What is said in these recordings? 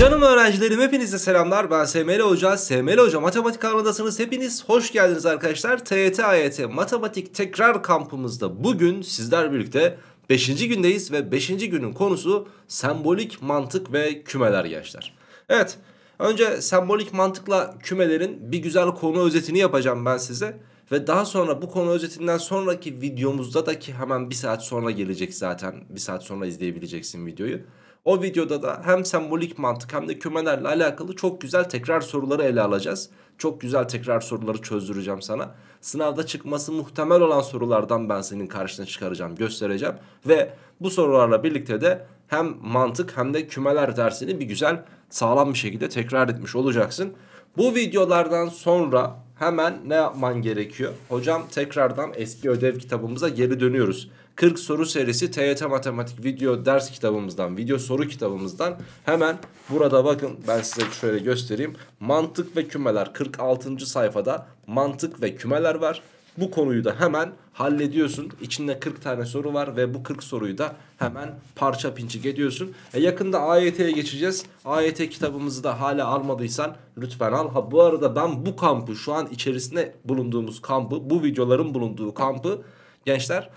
Canım öğrencilerim hepinize selamlar ben SML Hoca, SML Hoca Matematik kanalındasınız hepiniz hoş geldiniz arkadaşlar TYT AYT Matematik Tekrar Kampımızda bugün sizler birlikte 5. gündeyiz ve 5. günün konusu sembolik mantık ve kümeler gençler Evet önce sembolik mantıkla kümelerin bir güzel konu özetini yapacağım ben size ve daha sonra bu konu özetinden sonraki videomuzda da ki hemen bir saat sonra gelecek zaten bir saat sonra izleyebileceksin videoyu o videoda da hem sembolik mantık hem de kümelerle alakalı çok güzel tekrar soruları ele alacağız. Çok güzel tekrar soruları çözdüreceğim sana. Sınavda çıkması muhtemel olan sorulardan ben senin karşına çıkaracağım, göstereceğim. Ve bu sorularla birlikte de hem mantık hem de kümeler dersini bir güzel sağlam bir şekilde tekrar etmiş olacaksın. Bu videolardan sonra hemen ne yapman gerekiyor? Hocam tekrardan eski ödev kitabımıza geri dönüyoruz. 40 soru serisi TYT matematik video ders kitabımızdan, video soru kitabımızdan hemen burada bakın ben size şöyle göstereyim. Mantık ve kümeler 46. sayfada mantık ve kümeler var. Bu konuyu da hemen hallediyorsun. İçinde 40 tane soru var ve bu 40 soruyu da hemen parça pinçik ediyorsun. E yakında AYT'ye geçeceğiz. AYT kitabımızı da hala almadıysan lütfen al. Ha bu arada ben bu kampı şu an içerisinde bulunduğumuz kampı, bu videoların bulunduğu kampı gençler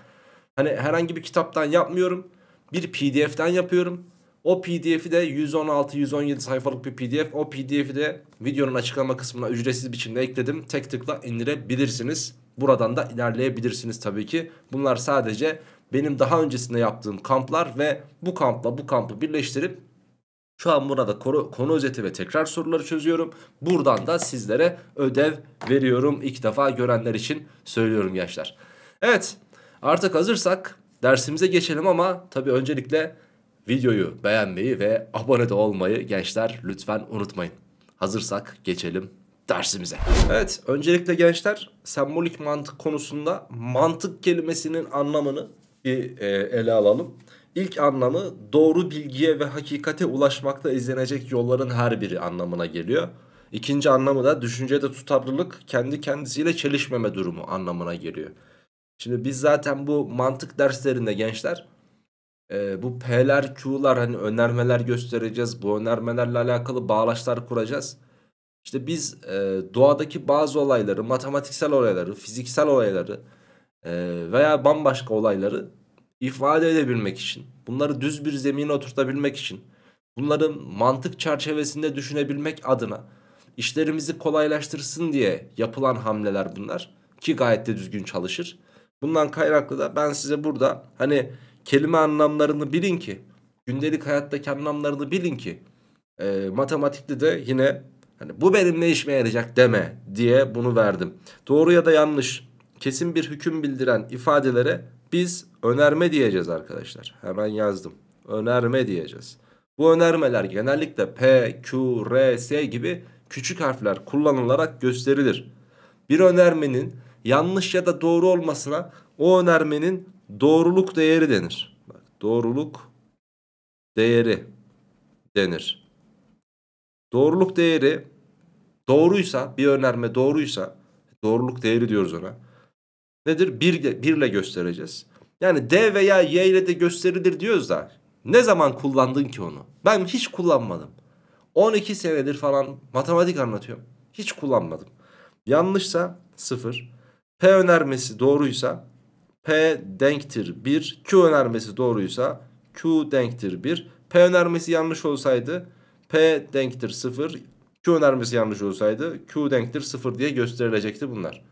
Hani herhangi bir kitaptan yapmıyorum. Bir pdf'den yapıyorum. O pdf'i de 116-117 sayfalık bir pdf. O pdf'i de videonun açıklama kısmına ücretsiz biçimde ekledim. Tek tıkla indirebilirsiniz. Buradan da ilerleyebilirsiniz tabii ki. Bunlar sadece benim daha öncesinde yaptığım kamplar ve bu kampla bu kampı birleştirip şu an burada konu, konu özeti ve tekrar soruları çözüyorum. Buradan da sizlere ödev veriyorum. İlk defa görenler için söylüyorum gençler. Evet. Artık hazırsak dersimize geçelim ama tabii öncelikle videoyu beğenmeyi ve abone de olmayı gençler lütfen unutmayın. Hazırsak geçelim dersimize. Evet öncelikle gençler sembolik mantık konusunda mantık kelimesinin anlamını bir e, ele alalım. İlk anlamı doğru bilgiye ve hakikate ulaşmakta izlenecek yolların her biri anlamına geliyor. İkinci anlamı da düşüncede tutarlılık kendi kendisiyle çelişmeme durumu anlamına geliyor. Şimdi biz zaten bu mantık derslerinde gençler e, bu P'ler Q'lar hani önermeler göstereceğiz. Bu önermelerle alakalı bağlaçlar kuracağız. İşte biz e, doğadaki bazı olayları, matematiksel olayları, fiziksel olayları e, veya bambaşka olayları ifade edebilmek için, bunları düz bir zemine oturtabilmek için, bunları mantık çerçevesinde düşünebilmek adına işlerimizi kolaylaştırsın diye yapılan hamleler bunlar ki gayet de düzgün çalışır. Bundan kaynaklı da ben size burada hani kelime anlamlarını bilin ki gündelik hayattaki anlamlarını bilin ki e, matematikte de yine hani bu benim ne işime yarayacak deme diye bunu verdim. Doğru ya da yanlış kesin bir hüküm bildiren ifadelere biz önerme diyeceğiz arkadaşlar. Hemen yazdım. Önerme diyeceğiz. Bu önermeler genellikle P, Q, R, S gibi küçük harfler kullanılarak gösterilir. Bir önermenin yanlış ya da doğru olmasına o önermenin doğruluk değeri denir. Bak, doğruluk değeri denir. Doğruluk değeri doğruysa bir önerme doğruysa doğruluk değeri diyoruz ona. Nedir? Bir, birle göstereceğiz. Yani D veya Y ile de gösterilir diyoruz da ne zaman kullandın ki onu? Ben hiç kullanmadım. 12 senedir falan matematik anlatıyorum. Hiç kullanmadım. Yanlışsa sıfır. P önermesi doğruysa P denktir 1. Q önermesi doğruysa Q denktir 1. P önermesi yanlış olsaydı P denktir 0. Q önermesi yanlış olsaydı Q denktir 0 diye gösterilecekti bunlar.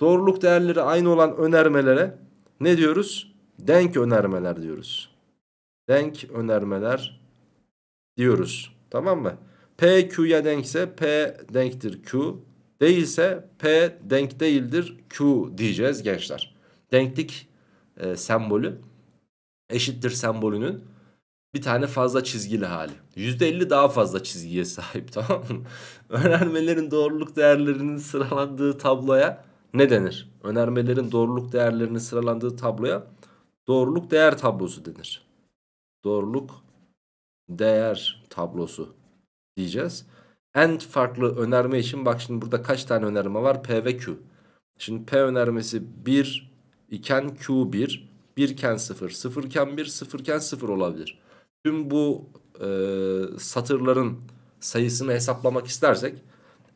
Doğruluk değerleri aynı olan önermelere ne diyoruz? Denk önermeler diyoruz. Denk önermeler diyoruz. Tamam mı? P Q'ya denkse P denktir Q. Değilse P denk değildir Q diyeceğiz gençler. Denklik e, sembolü eşittir sembolünün bir tane fazla çizgili hali. %50 daha fazla çizgiye sahip tamam mı? Önermelerin doğruluk değerlerinin sıralandığı tabloya ne denir? Önermelerin doğruluk değerlerinin sıralandığı tabloya doğruluk değer tablosu denir. Doğruluk değer tablosu diyeceğiz en farklı önerme için bak şimdi burada kaç tane önerme var? P ve Q. Şimdi P önermesi 1 iken Q 1, 1 iken 0, 0 iken 1, 0 iken 0 olabilir. Tüm bu e, satırların sayısını hesaplamak istersek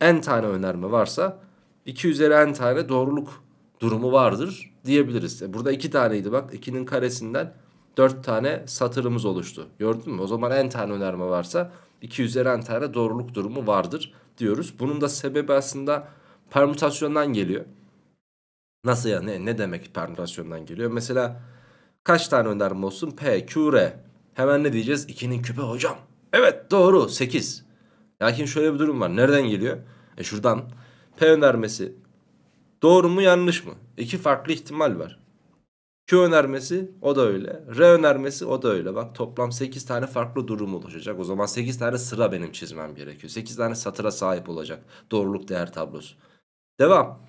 en tane önerme varsa 2 üzeri en tane doğruluk durumu vardır diyebiliriz. E, burada 2 taneydi bak 2'nin karesinden 4 tane satırımız oluştu. Gördün mü? O zaman en tane önerme varsa 2 üzeri n tane doğruluk durumu vardır diyoruz. Bunun da sebebi aslında permütasyondan geliyor. Nasıl ya ne, ne demek permütasyondan geliyor? Mesela kaç tane önerim olsun? P, Q, R. Hemen ne diyeceğiz? 2'nin küpe hocam. Evet doğru 8. Lakin şöyle bir durum var. Nereden geliyor? E şuradan. P önermesi doğru mu yanlış mı? İki farklı ihtimal var. Q önermesi o da öyle. R önermesi o da öyle. Bak toplam 8 tane farklı durum oluşacak. O zaman 8 tane sıra benim çizmem gerekiyor. 8 tane satıra sahip olacak doğruluk değer tablosu. Devam.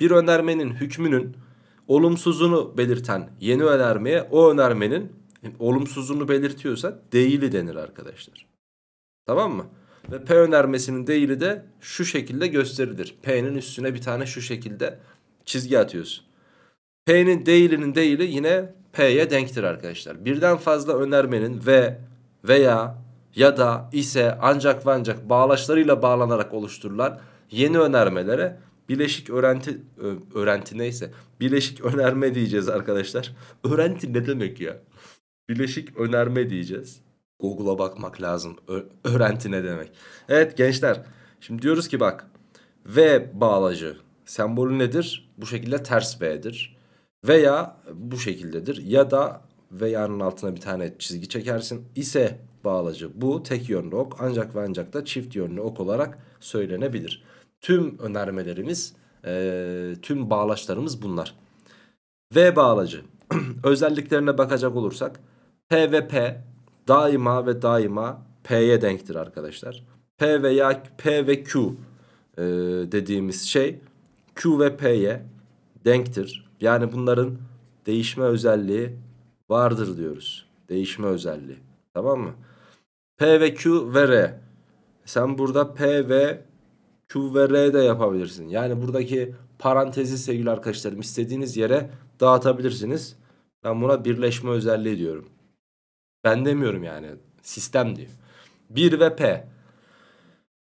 Bir önermenin hükmünün olumsuzunu belirten yeni önermeye o önermenin olumsuzunu belirtiyorsa değili denir arkadaşlar. Tamam mı? Ve P önermesinin değili de şu şekilde gösterilir. P'nin üstüne bir tane şu şekilde çizgi atıyorsun. P'nin değilinin değili yine P'ye denktir arkadaşlar. Birden fazla önermenin ve veya ya da ise ancak ve ancak bağlaçlarıyla bağlanarak oluşturulan yeni önermelere bileşik öğrenti öğrenti neyse bileşik önerme diyeceğiz arkadaşlar. Öğrenti ne demek ya? Bileşik önerme diyeceğiz. Google'a bakmak lazım. Ö öğrenti ne demek? Evet gençler. Şimdi diyoruz ki bak V bağlacı sembolü nedir? Bu şekilde ters V'dir veya bu şekildedir ya da veyanın altına bir tane çizgi çekersin ise bağlacı bu tek yönlü ok ancak ve ancak da çift yönlü ok olarak söylenebilir. Tüm önermelerimiz e, tüm bağlaçlarımız bunlar. V bağlacı özelliklerine bakacak olursak P ve P daima ve daima P'ye denktir arkadaşlar. P veya P ve Q e, dediğimiz şey Q ve P'ye denktir. Yani bunların değişme özelliği vardır diyoruz. Değişme özelliği. Tamam mı? P ve Q ve R. Sen burada P ve Q ve R de yapabilirsin. Yani buradaki parantezi sevgili arkadaşlarım istediğiniz yere dağıtabilirsiniz. Ben buna birleşme özelliği diyorum. Ben demiyorum yani. Sistem diyor. 1 ve P.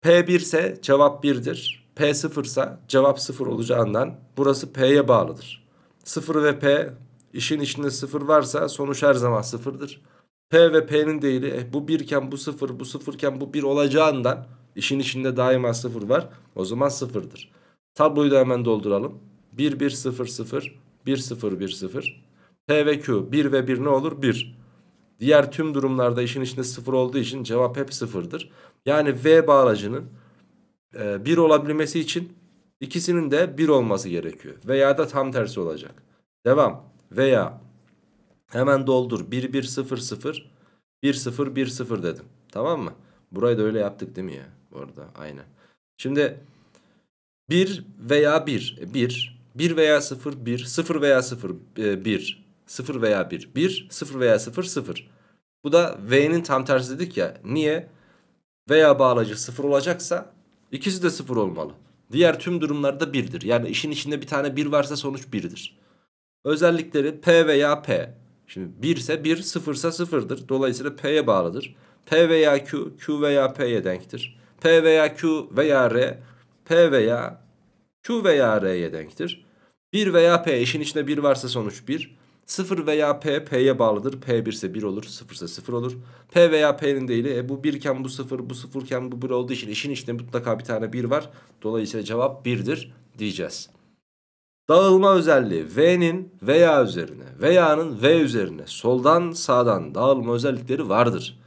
P1 ise cevap 1'dir. P0 ise cevap 0 olacağından burası P'ye bağlıdır. 0 ve P işin içinde 0 varsa sonuç her zaman 0'dır. P ve P'nin değeri e, bu 1 iken bu 0 bu 0 iken bu 1 olacağından işin içinde daima 0 var. O zaman 0'dır. Tabloyu da hemen dolduralım. 1 1 0 0 1 0 1 0 P ve Q 1 ve 1 ne olur? 1. Diğer tüm durumlarda işin içinde 0 olduğu için cevap hep 0'dır. Yani V bağlacının 1 eh, olabilmesi için İkisinin de 1 olması gerekiyor. Veya da tam tersi olacak. Devam. Veya hemen doldur. 1 1 0 0 1 0 1 0 dedim. Tamam mı? Burayı da öyle yaptık değil mi ya? Bu arada aynen. Şimdi 1 veya 1. 1. 1 veya 0 1. 0 veya 0 1. 0 veya 1. 1 0 veya 0 0. Bu da V'nin tam tersi dedik ya. Niye? Veya bağlacı 0 olacaksa ikisi de 0 olmalı. Diğer tüm durumlarda birdir. Yani işin içinde bir tane bir varsa sonuç birdir. Özellikleri P veya P. Şimdi 1 ise 1, 0 ise 0'dır. Dolayısıyla P'ye bağlıdır. P veya Q, Q veya P'ye denktir. P veya Q veya R, P veya Q veya R'ye denktir. 1 veya P işin içinde 1 varsa sonuç 1. 0 veya P, P'ye bağlıdır. P 1 ise 1 olur, 0 ise 0 olur. P veya P'nin değili. E, bu 1 iken bu 0, bu 0 iken bu 1 olduğu için işin içinde mutlaka bir tane 1 var. Dolayısıyla cevap 1'dir diyeceğiz. Dağılma özelliği V'nin veya üzerine, veya'nın V üzerine soldan sağdan dağılma özellikleri vardır.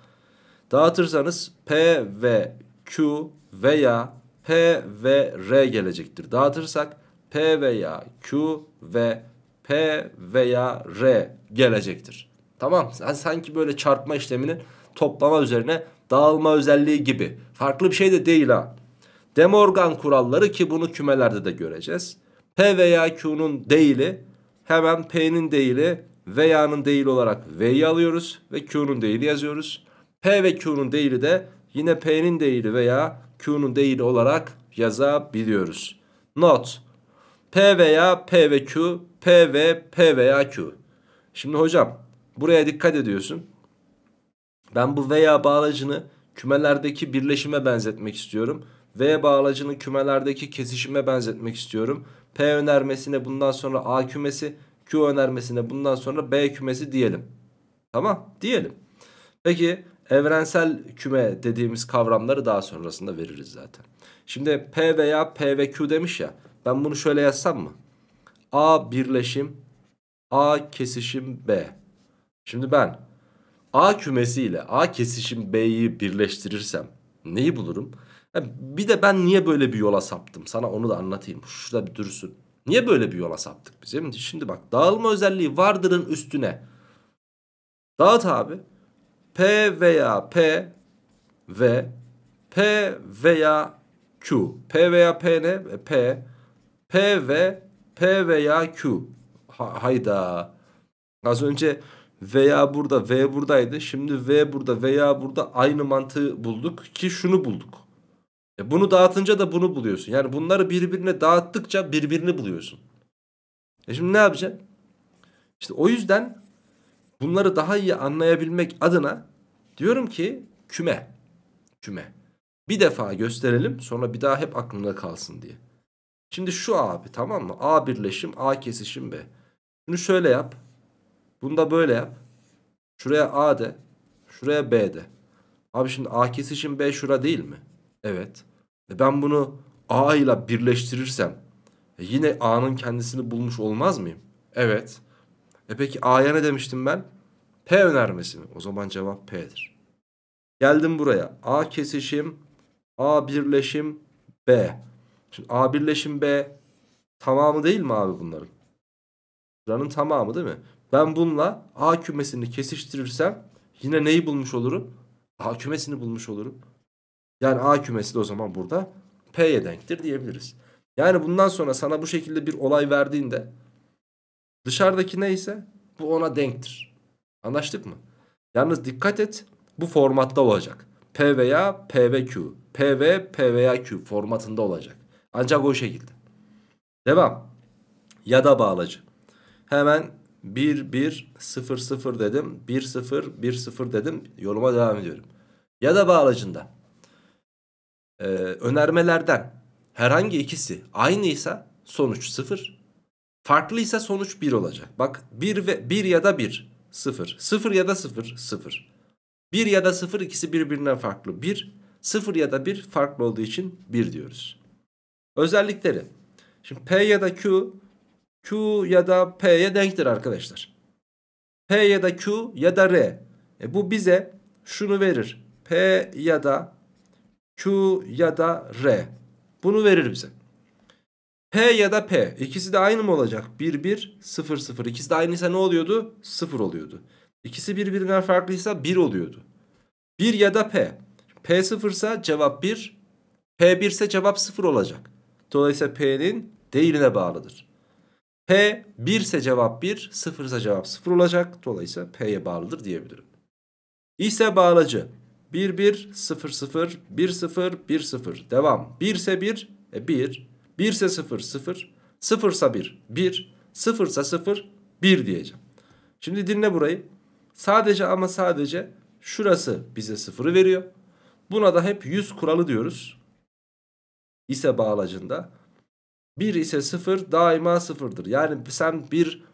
Dağıtırsanız P ve Q veya P ve R gelecektir. Dağıtırsak P veya Q ve P veya R gelecektir. Tamam yani sanki böyle çarpma işleminin toplama üzerine dağılma özelliği gibi. Farklı bir şey de değil ha. De Morgan kuralları ki bunu kümelerde de göreceğiz. P veya Q'nun değili hemen P'nin değili veya'nın değili olarak V'yi alıyoruz ve Q'nun değili yazıyoruz. P ve Q'nun değili de yine P'nin değili veya Q'nun değili olarak yazabiliyoruz. Not. P veya P ve Q P ve P veya Q. Şimdi hocam buraya dikkat ediyorsun. Ben bu veya bağlacını kümelerdeki birleşime benzetmek istiyorum. V bağlacını kümelerdeki kesişime benzetmek istiyorum. P önermesine bundan sonra A kümesi, Q önermesine bundan sonra B kümesi diyelim. Tamam diyelim. Peki evrensel küme dediğimiz kavramları daha sonrasında veririz zaten. Şimdi P veya P ve Q demiş ya. Ben bunu şöyle yazsam mı? A birleşim A kesişim B. Şimdi ben A kümesi ile A kesişim B'yi birleştirirsem neyi bulurum? bir de ben niye böyle bir yola saptım? Sana onu da anlatayım. Şurada bir dursun. Niye böyle bir yola saptık biz? Şimdi bak dağılma özelliği vardırın üstüne. Dağıt abi. P veya P ve P veya Q. P veya P ne? P. P ve P veya Q. Ha, hayda. Az önce veya burada V buradaydı. Şimdi V burada veya burada aynı mantığı bulduk ki şunu bulduk. E bunu dağıtınca da bunu buluyorsun. Yani bunları birbirine dağıttıkça birbirini buluyorsun. E şimdi ne yapacaksın? İşte o yüzden bunları daha iyi anlayabilmek adına diyorum ki küme. Küme. Bir defa gösterelim sonra bir daha hep aklında kalsın diye. Şimdi şu abi tamam mı? A birleşim A kesişim B. Şunu şöyle yap. Bunu da böyle yap. Şuraya A de. Şuraya B de. Abi şimdi A kesişim B şura değil mi? Evet. E ben bunu A ile birleştirirsem e yine A'nın kendisini bulmuş olmaz mıyım? Evet. E peki A'ya ne demiştim ben? P önermesi mi? O zaman cevap P'dir. Geldim buraya. A kesişim, A birleşim, B. Şimdi A birleşim B tamamı değil mi abi bunların? Buranın tamamı değil mi? Ben bununla A kümesini kesiştirirsem yine neyi bulmuş olurum? A kümesini bulmuş olurum. Yani A kümesi de o zaman burada P'ye denktir diyebiliriz. Yani bundan sonra sana bu şekilde bir olay verdiğinde dışarıdaki neyse bu ona denktir. Anlaştık mı? Yalnız dikkat et bu formatta olacak. P veya P P ve ve Q, P veya Q formatında olacak. Ancak o şekilde. Devam. Ya da bağlacı. Hemen 1 1 0 0 dedim. 1 0 1 0 dedim. Yoluma devam ediyorum. Ya da bağlacında e, önermelerden herhangi ikisi aynıysa sonuç 0. Farklıysa sonuç 1 olacak. Bak 1 ve 1 ya da 1 0. 0 ya da 0 0. 1 ya da 0 ikisi birbirinden farklı. 1 0 ya da 1 farklı olduğu için 1 diyoruz. Özellikleri. Şimdi P ya da Q, Q ya da P'ye denktir arkadaşlar. P ya da Q ya da R. E bu bize şunu verir. P ya da Q ya da R. Bunu verir bize. P ya da P. İkisi de aynı mı olacak? 1, 1, 0, 0. İkisi de aynıysa ne oluyordu? 0 oluyordu. İkisi birbirinden farklıysa 1 oluyordu. 1 ya da P. P 0 ise cevap 1. P 1 ise cevap 0 olacak. Dolayısıyla P'nin değerine bağlıdır. P 1 ise cevap 1, 0 ise cevap 0 olacak. Dolayısıyla P'ye bağlıdır diyebilirim. İse bağlacı 1 1 0 0 1 0 1 0 devam. 1 ise 1 e 1, 1 ise 0 0, 0 ise 1 1, 0 ise 0 1 diyeceğim. Şimdi dinle burayı. Sadece ama sadece şurası bize 0'ı veriyor. Buna da hep 100 kuralı diyoruz ise bağlacında 1 ise 0 daima 0'dır. Yani sen bir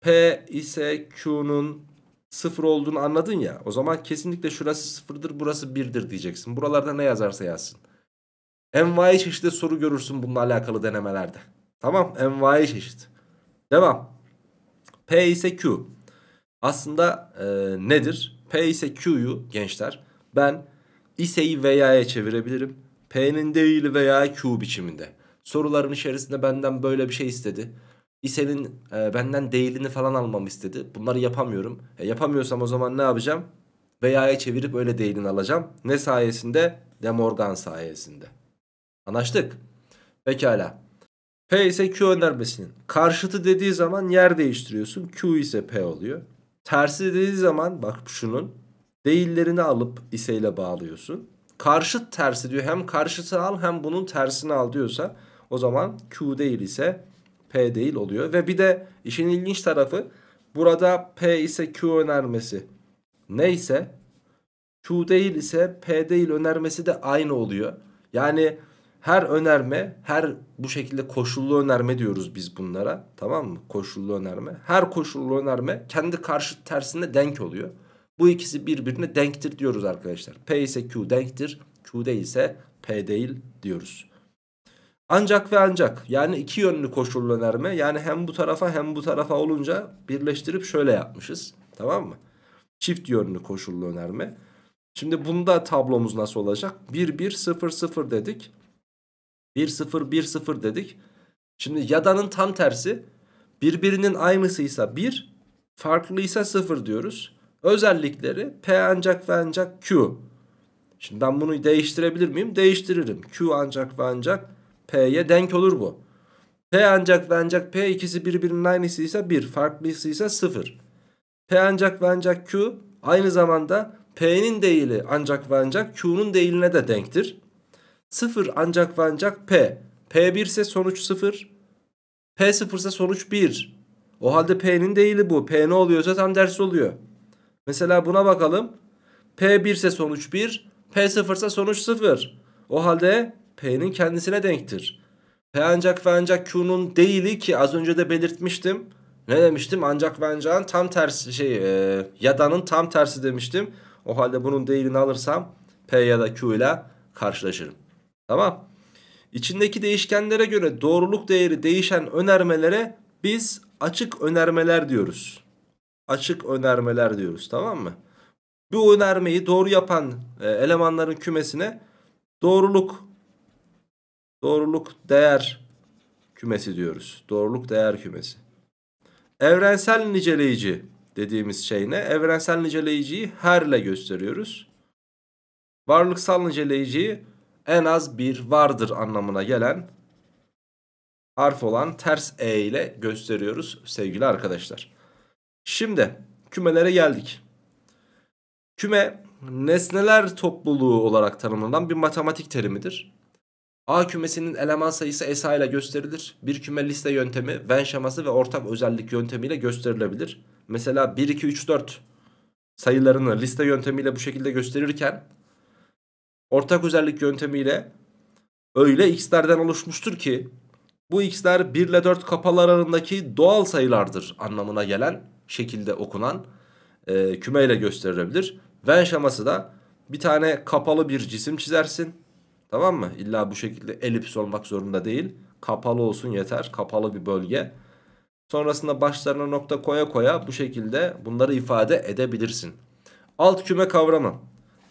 P ise Q'nun 0 olduğunu anladın ya o zaman kesinlikle şurası 0'dır burası 1'dir diyeceksin. Buralarda ne yazarsa yazsın. Envai çeşitli soru görürsün bununla alakalı denemelerde. Tamam envai çeşit. Devam. P ise Q. Aslında e, nedir? P ise Q'yu gençler ben ise'yi veya'ya çevirebilirim. P'nin değil veya Q biçiminde. Soruların içerisinde benden böyle bir şey istedi. İse'nin e, benden değilini falan almamı istedi. Bunları yapamıyorum. E, yapamıyorsam o zaman ne yapacağım? Veya'ya çevirip öyle değilini alacağım. Ne sayesinde? De Morgan sayesinde. Anlaştık. Pekala. P ise Q önermesinin. Karşıtı dediği zaman yer değiştiriyorsun. Q ise P oluyor. Tersi dediği zaman bak şunun. Değillerini alıp ise ile bağlıyorsun karşıt tersi diyor. Hem karşıtı al hem bunun tersini al diyorsa o zaman Q değil ise P değil oluyor. Ve bir de işin ilginç tarafı burada P ise Q önermesi neyse Q değil ise P değil önermesi de aynı oluyor. Yani her önerme her bu şekilde koşullu önerme diyoruz biz bunlara tamam mı koşullu önerme her koşullu önerme kendi karşıt tersine denk oluyor. Bu ikisi birbirine denktir diyoruz arkadaşlar. P ise Q denktir. Q değilse P değil diyoruz. Ancak ve ancak yani iki yönlü koşul önerme yani hem bu tarafa hem bu tarafa olunca birleştirip şöyle yapmışız. Tamam mı? Çift yönlü koşullu önerme. Şimdi bunda tablomuz nasıl olacak? 1-1-0-0 dedik. 1-0-1-0 dedik. Şimdi yadanın tam tersi birbirinin aynısıysa 1 farklıysa 0 diyoruz özellikleri P ancak ve ancak Q. Şimdi ben bunu değiştirebilir miyim? Değiştiririm. Q ancak ve ancak P'ye denk olur bu. P ancak ve ancak P ikisi birbirinin aynısıysa 1, ise 0. P ancak ve ancak Q aynı zamanda P'nin değili ancak ve ancak Q'nun değiline de denktir. 0 ancak ve ancak P. P1 ise sonuç 0. P0 ise sonuç 1. O halde P'nin değili bu. P ne oluyorsa tam dersi oluyor. Mesela buna bakalım. P1 ise sonuç 1. P0 ise sonuç 0. O halde P'nin kendisine denktir. P ancak ve ancak Q'nun değili ki az önce de belirtmiştim. Ne demiştim? Ancak ve ancak'ın tam tersi şey e, yadanın tam tersi demiştim. O halde bunun değilini alırsam P ya da Q ile karşılaşırım. Tamam. İçindeki değişkenlere göre doğruluk değeri değişen önermelere biz açık önermeler diyoruz açık önermeler diyoruz tamam mı? Bu önermeyi doğru yapan e, elemanların kümesine doğruluk doğruluk değer kümesi diyoruz. Doğruluk değer kümesi. Evrensel niceleyici dediğimiz şey ne? Evrensel niceleyiciyi herle gösteriyoruz. Varlıksal niceleyiciyi en az bir vardır anlamına gelen harf olan ters e ile gösteriyoruz sevgili arkadaşlar. Şimdi kümelere geldik. Küme nesneler topluluğu olarak tanımlanan bir matematik terimidir. A kümesinin eleman sayısı SA ile gösterilir. Bir küme liste yöntemi, Venn şeması ve ortak özellik yöntemiyle gösterilebilir. Mesela 1, 2, 3, 4 sayılarını liste yöntemiyle bu şekilde gösterirken ortak özellik yöntemiyle öyle x'lerden oluşmuştur ki bu x'ler 1 ile 4 kapalar arasındaki doğal sayılardır anlamına gelen şekilde okunan e, kümeyle gösterilebilir. Venn şeması da bir tane kapalı bir cisim çizersin. Tamam mı? İlla bu şekilde elips olmak zorunda değil. Kapalı olsun yeter. Kapalı bir bölge. Sonrasında başlarına nokta koya koya bu şekilde bunları ifade edebilirsin. Alt küme kavramı.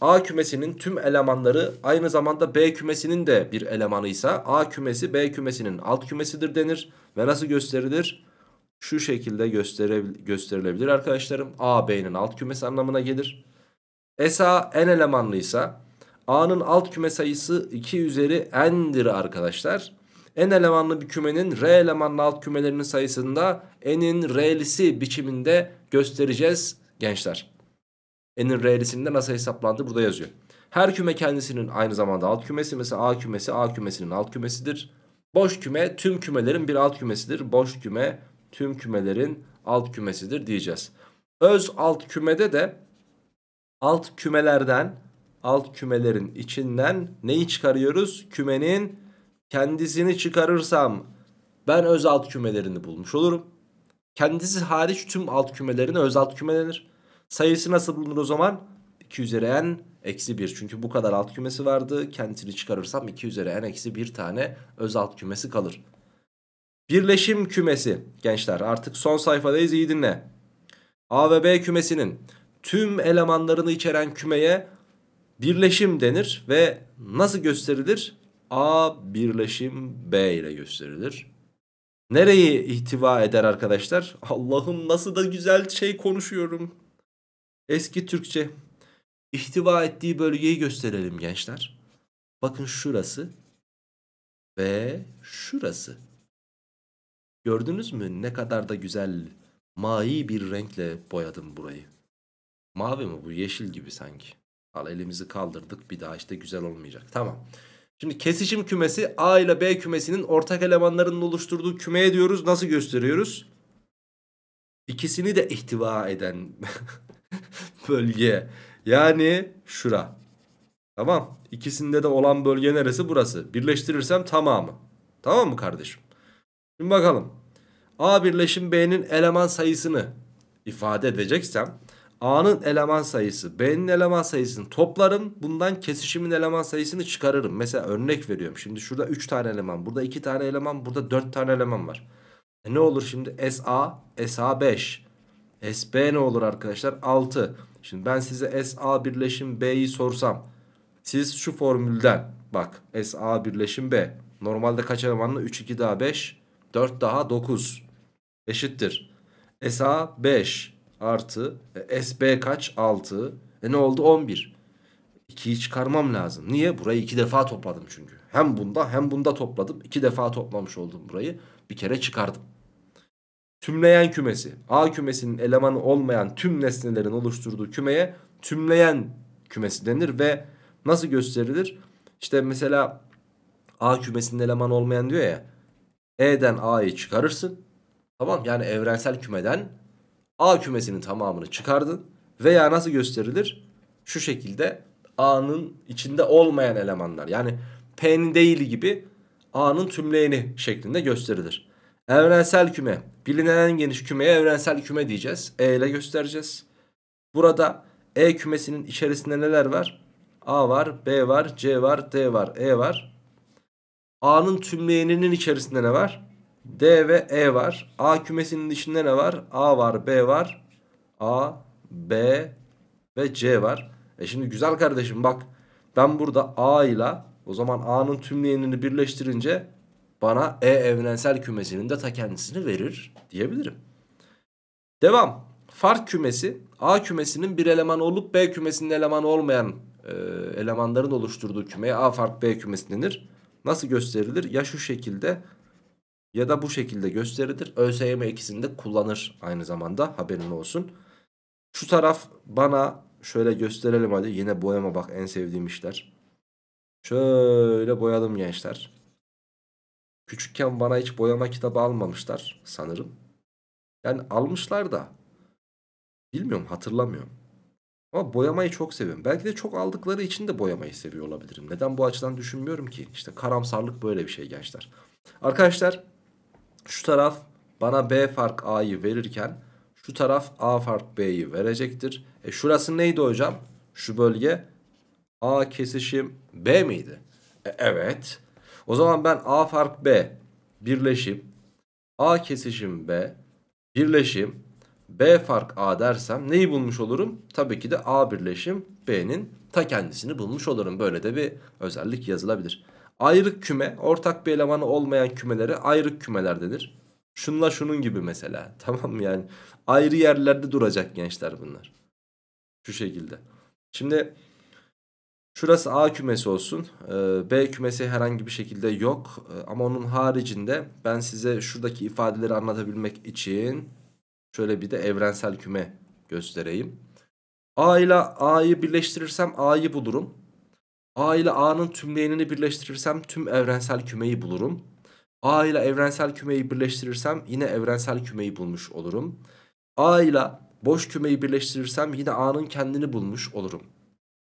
A kümesinin tüm elemanları aynı zamanda B kümesinin de bir elemanıysa A kümesi B kümesinin alt kümesidir denir. Ve nasıl gösterilir? şu şekilde gösterilebilir arkadaşlarım. A B'nin alt kümesi anlamına gelir. SA n elemanlıysa A'nın alt küme sayısı 2 üzeri n'dir arkadaşlar. N elemanlı bir kümenin R elemanlı alt kümelerinin sayısında N'in R'lisi biçiminde göstereceğiz gençler. N'in R'lisinin nasıl hesaplandığı burada yazıyor. Her küme kendisinin aynı zamanda alt kümesi. Mesela A kümesi A kümesinin alt kümesidir. Boş küme tüm kümelerin bir alt kümesidir. Boş küme tüm kümelerin alt kümesidir diyeceğiz. Öz alt kümede de alt kümelerden alt kümelerin içinden neyi çıkarıyoruz? Kümenin kendisini çıkarırsam ben öz alt kümelerini bulmuş olurum. Kendisi hariç tüm alt kümelerine öz alt küme denir. Sayısı nasıl bulunur o zaman? 2 üzeri n eksi 1. Çünkü bu kadar alt kümesi vardı. Kendisini çıkarırsam 2 üzeri n eksi 1 tane öz alt kümesi kalır. Birleşim kümesi gençler artık son sayfadayız iyi dinle. A ve B kümesinin tüm elemanlarını içeren kümeye birleşim denir ve nasıl gösterilir? A birleşim B ile gösterilir. Nereyi ihtiva eder arkadaşlar? Allah'ım nasıl da güzel şey konuşuyorum. Eski Türkçe. İhtiva ettiği bölgeyi gösterelim gençler. Bakın şurası ve şurası. Gördünüz mü ne kadar da güzel mavi bir renkle boyadım burayı. Mavi mi bu? Yeşil gibi sanki. Al elimizi kaldırdık bir daha işte güzel olmayacak. Tamam. Şimdi kesişim kümesi A ile B kümesinin ortak elemanlarının oluşturduğu kümeye diyoruz. Nasıl gösteriyoruz? İkisini de ihtiva eden bölge. Yani şura. Tamam. İkisinde de olan bölge neresi? Burası. Birleştirirsem tamamı. Tamam mı kardeşim? Şimdi bakalım. A birleşim B'nin eleman sayısını ifade edeceksem A'nın eleman sayısı B'nin eleman sayısını toplarım. Bundan kesişimin eleman sayısını çıkarırım. Mesela örnek veriyorum. Şimdi şurada 3 tane eleman. Burada 2 tane eleman. Burada 4 tane eleman var. E ne olur şimdi? SA, SA 5. SB ne olur arkadaşlar? 6. Şimdi ben size SA birleşim B'yi sorsam. Siz şu formülden bak. SA birleşim B. Normalde kaç elemanlı? 3, 2 daha 5. 4 daha 9 eşittir. SA 5 artı e, SB kaç? 6. E ne oldu? 11. 2'yi çıkarmam lazım. Niye? Burayı 2 defa topladım çünkü. Hem bunda hem bunda topladım. 2 defa toplamış oldum burayı. Bir kere çıkardım. Tümleyen kümesi. A kümesinin elemanı olmayan tüm nesnelerin oluşturduğu kümeye tümleyen kümesi denir ve nasıl gösterilir? İşte mesela A kümesinin elemanı olmayan diyor ya E'den A'yı çıkarırsın. Tamam yani evrensel kümeden A kümesinin tamamını çıkardın. Veya nasıl gösterilir? Şu şekilde A'nın içinde olmayan elemanlar. Yani P'nin değil gibi A'nın tümleyeni şeklinde gösterilir. Evrensel küme. Bilinen en geniş kümeye evrensel küme diyeceğiz. E ile göstereceğiz. Burada E kümesinin içerisinde neler var? A var, B var, C var, D var, E var. A'nın tümleyeninin içerisinde ne var? D ve E var. A kümesinin dışında ne var? A var, B var. A, B ve C var. E şimdi güzel kardeşim bak ben burada A ile o zaman A'nın tümleyenini birleştirince bana E evrensel kümesinin de ta kendisini verir diyebilirim. Devam. Fark kümesi A kümesinin bir eleman olup B kümesinin eleman olmayan e, elemanların oluşturduğu kümeye A fark B kümesi denir. Nasıl gösterilir? Ya şu şekilde ya da bu şekilde gösterilir. ÖSYM ikisini de kullanır aynı zamanda haberin olsun. Şu taraf bana şöyle gösterelim hadi. Yine boyama bak en sevdiğim işler. Şöyle boyadım gençler. Küçükken bana hiç boyama kitabı almamışlar sanırım. Yani almışlar da bilmiyorum hatırlamıyorum. Ama boyamayı çok seviyorum. Belki de çok aldıkları için de boyamayı seviyor olabilirim. Neden bu açıdan düşünmüyorum ki? İşte karamsarlık böyle bir şey gençler. Arkadaşlar şu taraf bana B fark A'yı verirken şu taraf A fark B'yi verecektir. E şurası neydi hocam? Şu bölge A kesişim B miydi? E, evet. O zaman ben A fark B birleşim A kesişim B birleşim B fark A dersem neyi bulmuş olurum? Tabii ki de A birleşim B'nin ta kendisini bulmuş olurum. Böyle de bir özellik yazılabilir. Ayrık küme, ortak bir elemanı olmayan kümelere ayrık kümeler denir. Şunla şunun gibi mesela. Tamam mı yani? Ayrı yerlerde duracak gençler bunlar. Şu şekilde. Şimdi şurası A kümesi olsun. Ee, B kümesi herhangi bir şekilde yok. Ee, ama onun haricinde ben size şuradaki ifadeleri anlatabilmek için Şöyle bir de evrensel küme göstereyim. A ile A'yı birleştirirsem A'yı bulurum. A ile A'nın tümleyenini birleştirirsem tüm evrensel kümeyi bulurum. A ile evrensel kümeyi birleştirirsem yine evrensel kümeyi bulmuş olurum. A ile boş kümeyi birleştirirsem yine A'nın kendini bulmuş olurum.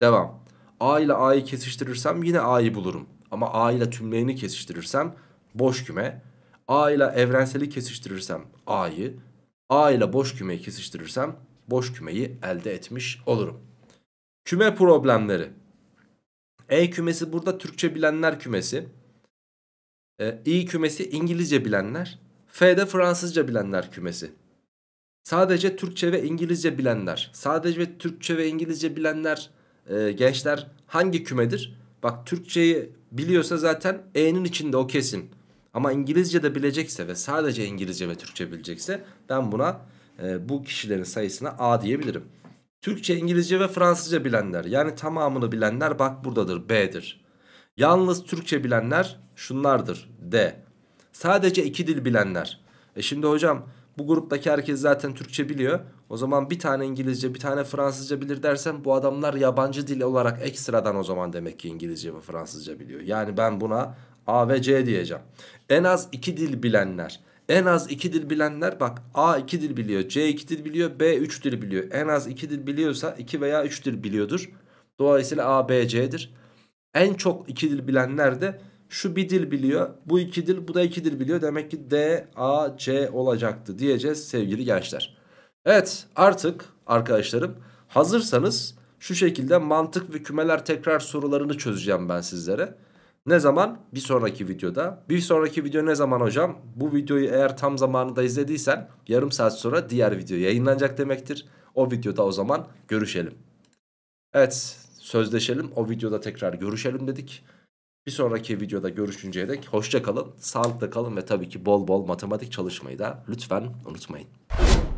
Devam. A ile A'yı kesiştirirsem yine A'yı bulurum. Ama A ile tümleyeni kesiştirirsem boş küme. A ile evrenseli kesiştirirsem A'yı. A ile boş kümeyi kesiştirirsem boş kümeyi elde etmiş olurum. Küme problemleri. E kümesi burada Türkçe bilenler kümesi. E, I kümesi İngilizce bilenler. F de Fransızca bilenler kümesi. Sadece Türkçe ve İngilizce bilenler. Sadece Türkçe ve İngilizce bilenler e, gençler hangi kümedir? Bak Türkçeyi biliyorsa zaten E'nin içinde o kesin. Ama İngilizce de bilecekse ve sadece İngilizce ve Türkçe bilecekse ben buna e, bu kişilerin sayısına A diyebilirim. Türkçe, İngilizce ve Fransızca bilenler yani tamamını bilenler bak buradadır B'dir. Yalnız Türkçe bilenler şunlardır D. Sadece iki dil bilenler. E şimdi hocam bu gruptaki herkes zaten Türkçe biliyor. O zaman bir tane İngilizce bir tane Fransızca bilir dersen bu adamlar yabancı dil olarak ekstradan o zaman demek ki İngilizce ve Fransızca biliyor. Yani ben buna A ve C diyeceğim. En az iki dil bilenler. En az iki dil bilenler bak A iki dil biliyor, C iki dil biliyor, B üç dil biliyor. En az iki dil biliyorsa iki veya üç dil biliyordur. Dolayısıyla A, B, C'dir. En çok iki dil bilenler de şu bir dil biliyor, bu iki dil, bu da iki dil biliyor. Demek ki D, A, C olacaktı diyeceğiz sevgili gençler. Evet artık arkadaşlarım hazırsanız şu şekilde mantık ve kümeler tekrar sorularını çözeceğim ben sizlere. Ne zaman? Bir sonraki videoda. Bir sonraki video ne zaman hocam? Bu videoyu eğer tam zamanında izlediysen yarım saat sonra diğer video yayınlanacak demektir. O videoda o zaman görüşelim. Evet sözleşelim. O videoda tekrar görüşelim dedik. Bir sonraki videoda görüşünceye dek hoşçakalın, kalın, sağlıkla kalın ve tabii ki bol bol matematik çalışmayı da lütfen unutmayın.